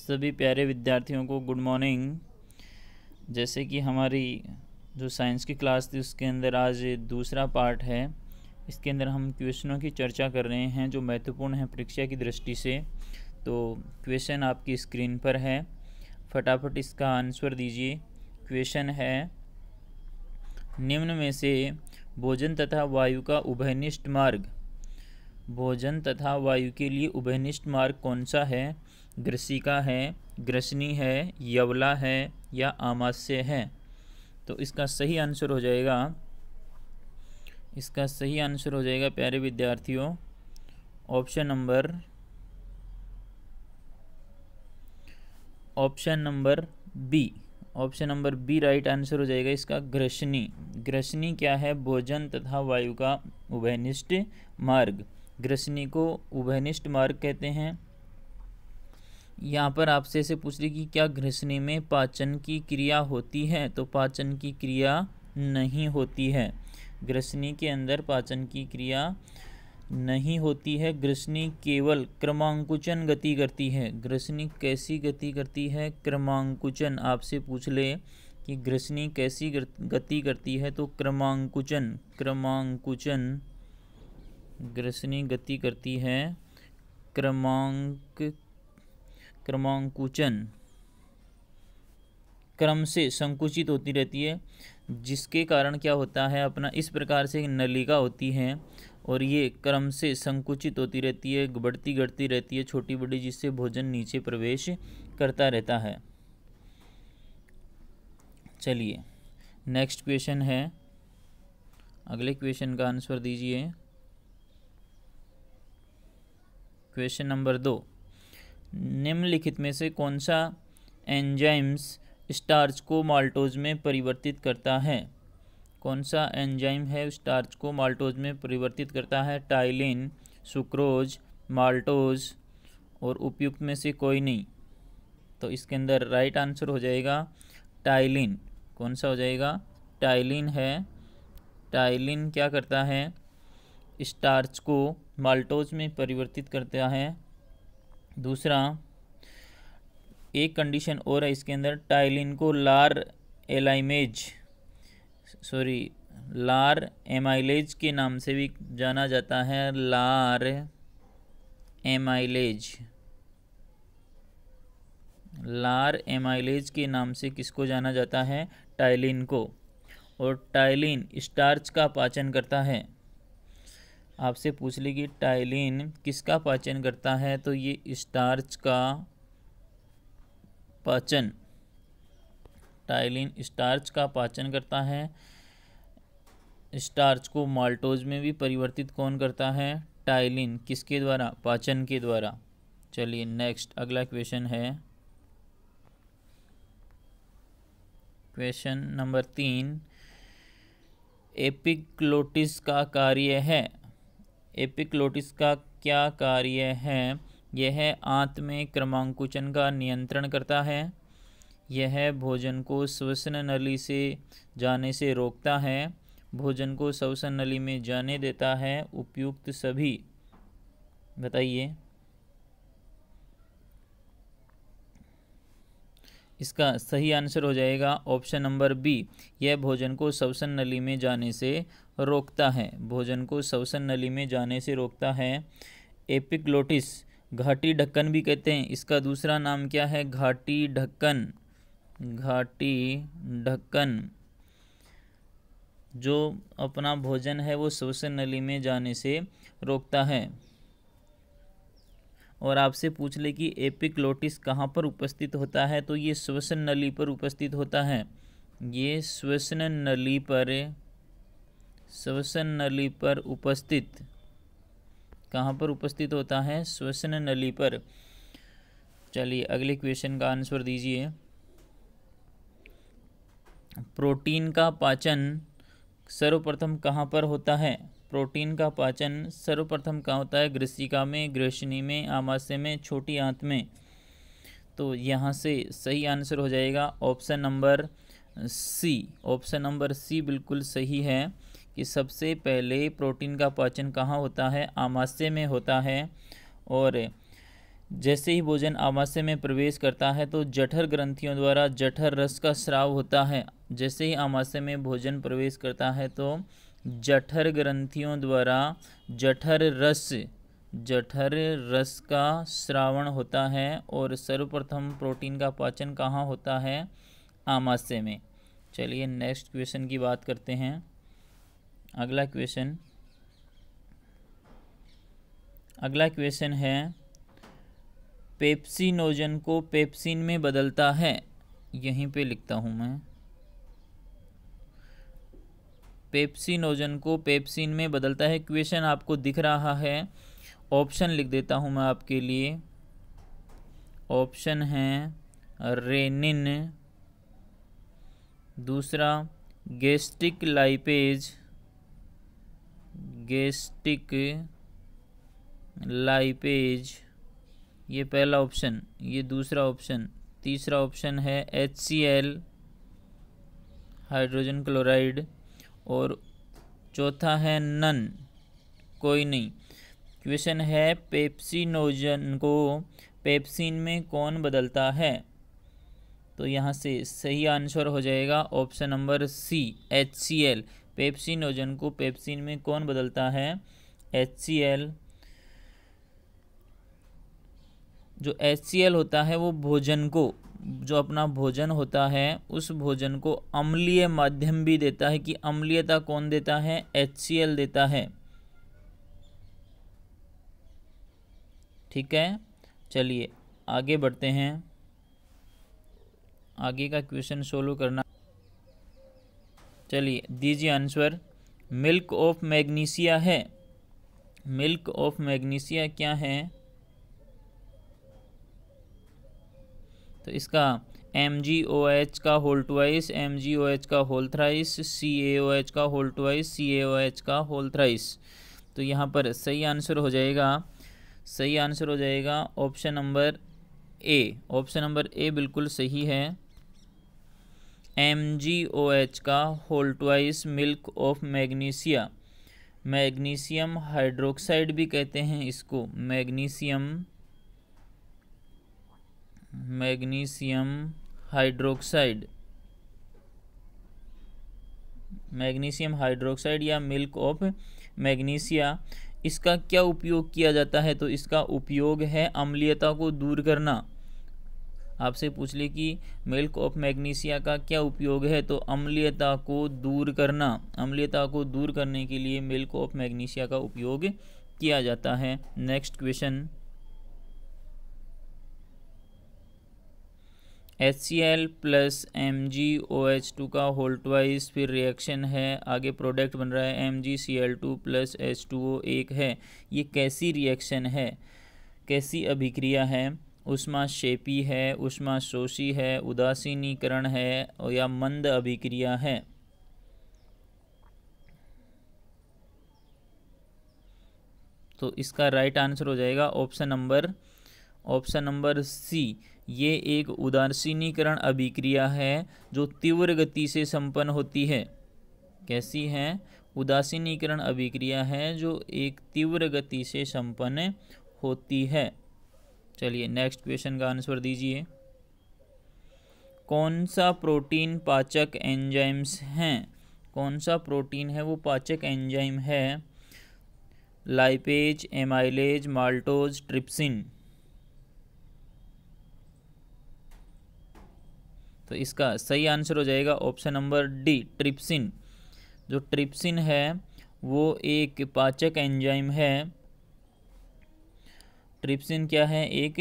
सभी प्यारे विद्यार्थियों को गुड मॉर्निंग जैसे कि हमारी जो साइंस की क्लास थी उसके अंदर आज दूसरा पार्ट है इसके अंदर हम क्वेश्चनों की चर्चा कर रहे हैं जो महत्वपूर्ण हैं परीक्षा की दृष्टि से तो क्वेश्चन आपकी स्क्रीन पर है फटाफट इसका आंसर दीजिए क्वेश्चन है निम्न में से भोजन तथा वायु का उभयनिष्ठ मार्ग भोजन तथा वायु के लिए उभयनिष्ठ मार्ग कौन सा है ग्रसिका है ग्रसनी है यवला है या आमास्य है तो इसका सही आंसर हो जाएगा इसका सही आंसर हो जाएगा प्यारे विद्यार्थियों option number option number B option number B right answer हो जाएगा इसका ग्रसनी ग्रसनी क्या है भोजन तथा वायु का उभयनिष्ठ मार्ग ग्रसनी को उभयनिष्ठ मार्ग कहते हैं यहाँ पर आपसे ऐसे पूछ रही कि क्या घृषणी में पाचन की क्रिया होती है तो पाचन की क्रिया नहीं होती है घृषणी के अंदर पाचन की क्रिया नहीं होती है घृषणी केवल क्रमांकुचन गति करती है घृषणी कैसी गति करती है क्रमांकुचन आपसे पूछ ले कि घृषणी कैसी गति करती है तो क्रमांकुचन क्रमांकुचन घृषणी गति करती है क्रमांक क्रमांकुचन क्रम से संकुचित होती रहती है जिसके कारण क्या होता है अपना इस प्रकार से नलिका होती है और ये क्रम से संकुचित होती रहती है बढ़ती घटती रहती है छोटी बड़ी जिससे भोजन नीचे प्रवेश करता रहता है चलिए नेक्स्ट क्वेश्चन है अगले क्वेश्चन का आंसर दीजिए क्वेश्चन नंबर दो निम्नलिखित में से कौन सा एंजाइम्स स्टार्च को माल्टोज में परिवर्तित करता है कौन सा एंजाइम है स्टार्च को माल्टोज में परिवर्तित करता है टाइलिन सुक्रोज माल्टोज और उपयुक्त में से कोई नहीं तो इसके अंदर राइट आंसर हो जाएगा टाइलिन कौन सा हो जाएगा टाइलिन है टाइलिन क्या करता है स्टार्च को माल्टोज में परिवर्तित करता है दूसरा एक कंडीशन और है इसके अंदर टाइलिन को लार एलाइमेज सॉरी लार एमाइलेज के नाम से भी जाना जाता है लार एमाइलेज लार एमाइलेज के नाम से किसको जाना जाता है टाइलिन को और टाइलिन स्टार्च का पाचन करता है आपसे पूछ लेगी टाइलिन किसका पाचन करता है तो ये स्टार्च का पाचन टाइलिन स्टार्च का पाचन करता है स्टार्च को माल्टोज में भी परिवर्तित कौन करता है टाइलिन किसके द्वारा पाचन के द्वारा चलिए नेक्स्ट अगला क्वेश्चन है क्वेश्चन नंबर तीन एपिक्लोटिस का कार्य है एपिक्लोटिस का क्या कार्य है यह आंत में क्रमांकुचन का नियंत्रण करता है यह भोजन को श्वसन नली से जाने से रोकता है भोजन को श्वसन नली में जाने देता है उपयुक्त सभी बताइए इसका सही आंसर हो जाएगा ऑप्शन नंबर बी यह भोजन को श्वसन नली में जाने से रोकता है भोजन को श्वसन नली में जाने से रोकता है एपिग्लोटिस घाटी ढक्कन भी कहते हैं इसका दूसरा नाम क्या है घाटी ढक्कन घाटी ढक्कन जो अपना भोजन है वो श्वसन नली में जाने से रोकता है और आपसे पूछ ले कि एपिक्लोटिस कहाँ पर उपस्थित होता है तो ये श्वसन नली पर उपस्थित होता है ये श्वसन नली पर श्वसन नली पर उपस्थित कहाँ पर उपस्थित होता है श्वसन नली पर चलिए अगले क्वेश्चन का आंसर दीजिए प्रोटीन का पाचन सर्वप्रथम कहाँ पर होता है प्रोटीन का पाचन सर्वप्रथम कहाँ होता है ग्रसिका में गृहणी में आमाशय में छोटी आंत में तो यहाँ से सही आंसर हो जाएगा option number C option number C बिल्कुल सही है कि सबसे पहले प्रोटीन का पाचन कहाँ होता है आमाशय में होता है और जैसे ही भोजन आमाशय में प्रवेश करता है तो जठर ग्रंथियों द्वारा जठर रस का स्राव होता है जैसे ही आमाशय में भोजन प्रवेश करता है तो जठर ग्रंथियों द्वारा जठर रस जठर रस का श्रावण होता है और सर्वप्रथम प्रोटीन का पाचन कहाँ होता है आमाशय में चलिए नेक्स्ट क्वेश्चन की बात करते हैं अगला क्वेश्चन अगला क्वेश्चन है पेप्सिनोजन को पेप्सिन में बदलता है यहीं पे लिखता हूँ मैं पेप्सिनोजन को पेप्सिन में बदलता है क्वेश्चन आपको दिख रहा है ऑप्शन लिख देता हूँ मैं आपके लिए ऑप्शन है रेनिन दूसरा गेस्टिक लाइपेज गेस्टिक लाइपेज ये पहला ऑप्शन ये दूसरा ऑप्शन तीसरा ऑप्शन है H C L hydrogen chloride और चौथा है नन कोई नहीं क्वेश्चन है पेप्सिनोजन को पेप्सिन में कौन बदलता है तो यहाँ से सही आंसर हो जाएगा option number C H C L pepsinogen को पेप्सिन में कौन बदलता है एच सी एल जो एच सी एल होता है वो भोजन को जो अपना भोजन होता है उस भोजन को अम्लीय माध्यम भी देता है कि अम्लीयता कौन देता है एच सी एल देता है ठीक है चलिए आगे बढ़ते हैं आगे का क्वेश्चन सोल्व करना चलिए दीजिए आंसर मिल्क ऑफ मैग्नीशिया है मिल्क ऑफ मैग्नीशिया क्या है तो इसका एम जी ओ एच का whole twice M G O H का whole thrice C A O H का whole twice C A O H का होल थ्राइस तो यहाँ पर सही आंसर हो जाएगा सही आंसर हो जाएगा option number A option number A बिल्कुल सही है एम जी ओ एच का whole twice milk of magnesia magnesium hydroxide भी कहते हैं इसको magnesium magnesium hydroxide magnesium hydroxide या मिल्क ऑफ मैग्नीशिया इसका क्या उपयोग किया जाता है तो इसका उपयोग है अम्लीयता को दूर करना आपसे पूछ ले कि मिल्क ऑफ मैग्नीशिया का क्या उपयोग है तो अम्लीयता को दूर करना अम्लीयता को दूर करने के लिए मिल्क ऑफ मैग्नीशिया का उपयोग किया जाता है next question H C L plus M G O H two का होल ट्वाइस फिर रिएक्शन है आगे प्रोडक्ट बन रहा है M G C L two plus H two O एक है ये कैसी रिएक्शन है कैसी अभिक्रिया है उष्मा शेपी है उष्मा शोषी है उदासीनीकरण है या मंद अभिक्रिया है तो इसका राइट आंसर हो जाएगा option number option number C ये एक उदासीनीकरण अभिक्रिया है जो तीव्र गति से संपन्न होती है कैसी है उदासीनीकरण अभिक्रिया है जो एक तीव्र गति से संपन्न होती है चलिए नेक्स्ट क्वेश्चन का आंसर दीजिए कौन सा प्रोटीन पाचक एंजाइम्स हैं कौन सा प्रोटीन है वो पाचक एंजाइम है लाइपेज एमाइलेज माल्टोज ट्रिप्सिन तो इसका सही आंसर हो जाएगा ऑप्शन नंबर डी ट्रिप्सिन जो ट्रिप्सिन है वो एक पाचक एंजाइम है ट्रिप्सिन क्या है एक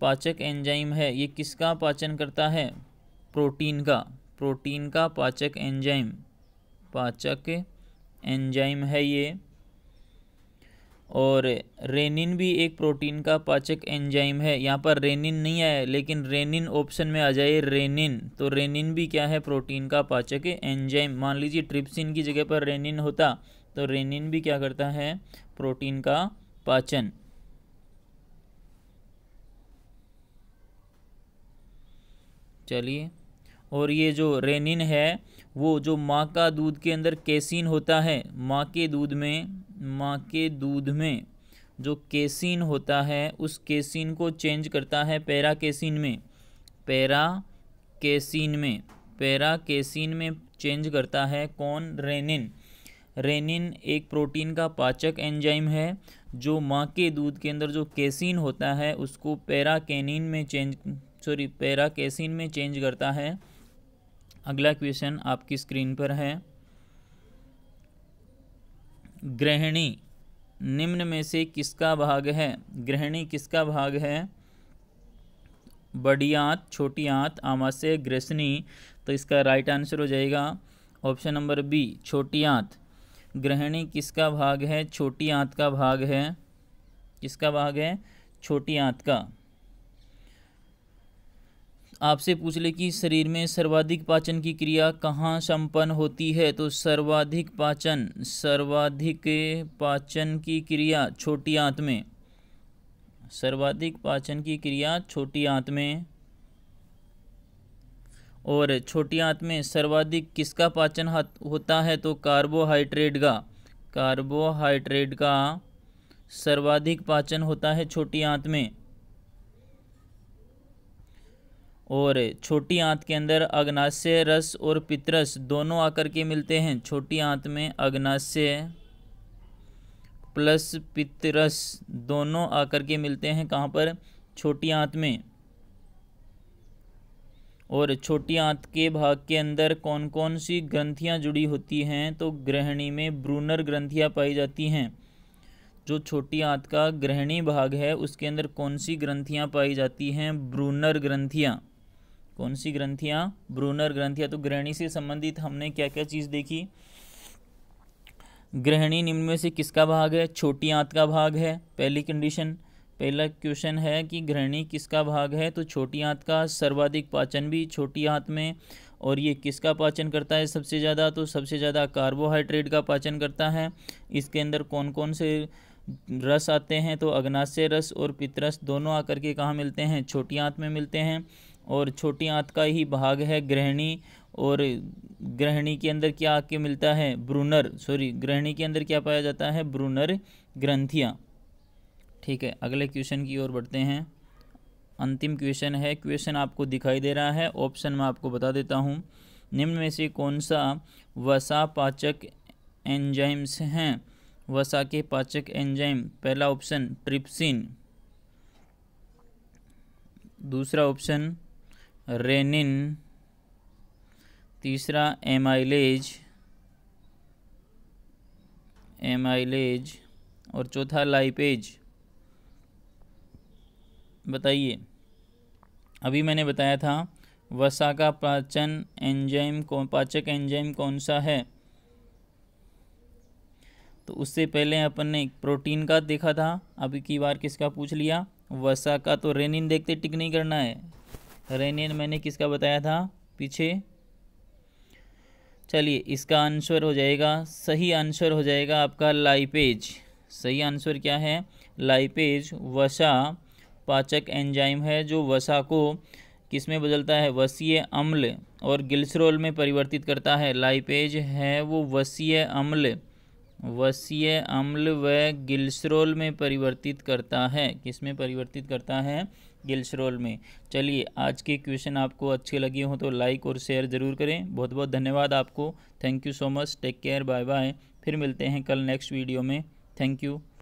पाचक एंजाइम है ये किसका पाचन करता है प्रोटीन का प्रोटीन का पाचक एंजाइम पाचक एंजाइम है ये और रेनिन भी एक प्रोटीन का पाचक एंजाइम है यहाँ पर रेनिन नहीं आया लेकिन रेनिन ऑप्शन में आ जाए रेनिन तो रेनिन भी क्या है प्रोटीन का पाचक एंजाइम मान लीजिए ट्रिप्सिन की जगह पर रेनिन होता तो रेनिन भी क्या करता है प्रोटीन का पाचन चलिए और ये जो रेनिन है वो जो माँ का दूध के अंदर केसिन होता है माँ के दूध में माँ के दूध में जो केसिन होता है उस केसिन को चेंज करता है पैरा केसिन में पैरा केसिन में पैरा केसिन में चेंज करता है कौन रेनिन रेनिन एक प्रोटीन का पाचक एंजाइम है जो माँ के दूध के अंदर जो केसिन होता है उसको पैराकेनिन में चेंज सॉरी पैरा कैसिन में चेंज करता है अगला क्वेश्चन आपकी स्क्रीन पर है ग्रहणी निम्न में से किसका भाग है ग्रहणी किसका भाग है बड़ी आंत छोटी आंत आमाशय ग्रसनी तो इसका राइट आंसर हो जाएगा ऑप्शन नंबर बी छोटी आंत ग्रहणी किसका भाग है छोटी आंत का भाग है किसका भाग है छोटी आंत का आपसे पूछ ले कि शरीर में सर्वाधिक पाचन की क्रिया कहाँ संपन्न होती है तो सर्वाधिक पाचन सर्वाधिक पाचन की क्रिया छोटी आंत में सर्वाधिक पाचन की क्रिया छोटी आंत में और छोटी आंत में सर्वाधिक किसका पाचन होता है तो कार्बोहाइड्रेट का कार्बोहाइड्रेट का सर्वाधिक पाचन होता है छोटी आंत में और छोटी आंत के अंदर अग्नाशय रस और पितरस दोनों आकर के मिलते हैं छोटी आंत में अग्नाशय प्लस पितरस दोनों आकर के मिलते हैं कहाँ पर छोटी आंत में और छोटी आंत के भाग के अंदर कौन कौन सी ग्रंथियाँ जुड़ी होती हैं तो ग्रहणी में ब्रूनर ग्रंथियाँ पाई जाती हैं जो छोटी आंत का ग्रहणी भाग है उसके अंदर कौन सी ग्रंथियाँ पाई जाती हैं ब्रूनर ग्रंथियाँ कौन सी ग्रंथियाँ ब्रूनर ग्रंथियाँ तो ग्रहणी से संबंधित हमने क्या क्या चीज़ देखी ग्रहणी निम्न में से किसका भाग है छोटी आंत का भाग है पहली कंडीशन पहला क्वेश्चन है कि ग्रहणी किसका भाग है तो छोटी आंत का सर्वाधिक पाचन भी छोटी आंत में और ये किसका पाचन करता है सबसे ज़्यादा तो सबसे ज़्यादा कार्बोहाइड्रेट का पाचन करता है इसके अंदर कौन कौन से रस आते हैं तो अग्नाशय रस और पितरस दोनों आकर के कहाँ मिलते हैं छोटी आंत में मिलते हैं और छोटी आंत का ही भाग है ग्रहणी और ग्रहणी के अंदर क्या आके मिलता है ब्रूनर सॉरी ग्रहणी के अंदर क्या पाया जाता है ब्रूनर ग्रंथियाँ ठीक है अगले क्वेश्चन की ओर बढ़ते हैं अंतिम क्वेश्चन है क्वेश्चन आपको दिखाई दे रहा है ऑप्शन मैं आपको बता देता हूँ निम्न में से कौन सा वसा पाचक एंजाइम्स हैं वसा के पाचक एंजाइम पहला ऑप्शन ट्रिप्सिन दूसरा ऑप्शन रेनिन तीसरा एमाइलेज एमाइलेज और चौथा लाइपेज बताइए अभी मैंने बताया था वसा का पाचन एंजाइम कौन पाचक एंजाइम कौन सा है तो उससे पहले अपन ने प्रोटीन का देखा था अभी की बार किसका पूछ लिया वसा का तो रेनिन देखते टिक नहीं करना है रेनियन मैंने किसका बताया था पीछे चलिए इसका आंसर हो जाएगा सही आंसर हो जाएगा आपका लाइपेज सही आंसर क्या है लाइपेज वसा पाचक एंजाइम है जो वसा को किस में बदलता है वसीय अम्ल और गिल्सरोल में परिवर्तित करता है लाइपेज है वो वसीय अम्ल वसीय अम्ल व गिल्सरोल में परिवर्तित करता है किस में परिवर्तित करता है गिल्सरोल में चलिए आज के क्वेश्चन आपको अच्छे लगे हों तो लाइक और शेयर ज़रूर करें बहुत बहुत धन्यवाद आपको thank you so much take care bye bye फिर मिलते हैं कल नेक्स्ट वीडियो में थैंक यू